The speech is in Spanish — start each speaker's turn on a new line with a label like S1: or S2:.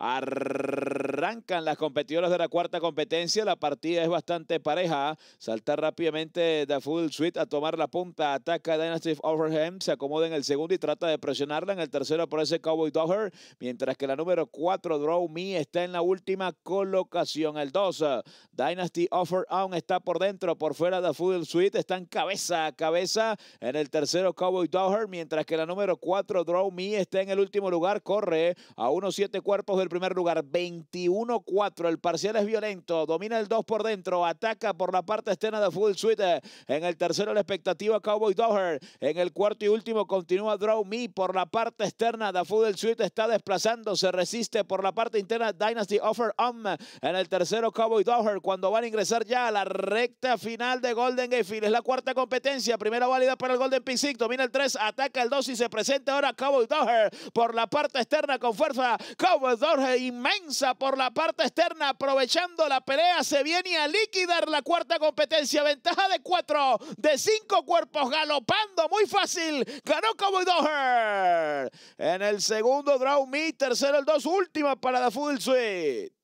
S1: Arrancan las competidoras de la cuarta competencia. La partida es bastante pareja. salta rápidamente The Full Suite a tomar la punta. Ataca Dynasty Overham. Se acomoda en el segundo y trata de presionarla. En el tercero por ese Cowboy Dogger. Mientras que la número 4, Draw Me, está en la última colocación. El 2, Dynasty Offer está por dentro. Por fuera de Full Suite están cabeza a cabeza. En el tercero, Cowboy Dogger. Mientras que la número 4, Draw Me, está en el último lugar. Corre a unos siete cuerpos del primer lugar, 21-4. El parcial es violento, domina el 2 por dentro, ataca por la parte externa de Full Suite. En el tercero, la expectativa Cowboy Doher. En el cuarto y último, continúa Draw Me por la parte externa. de Full Suite está desplazando, se resiste por la parte interna. Dynasty Offer On. En el tercero, Cowboy Doher. Cuando van a ingresar ya a la recta final de Golden Gayfield. Es la cuarta competencia, primera válida para el Golden Sick, Domina el 3, ataca el 2 y se presenta ahora Cowboy Doher por la parte externa con fuerza. Cowboy Doher e inmensa por la parte externa, aprovechando la pelea, se viene a liquidar la cuarta competencia. Ventaja de cuatro, de cinco cuerpos, galopando muy fácil. Ganó como Doher. En el segundo, Draw Me. Tercero, el dos. Última la Full Suite.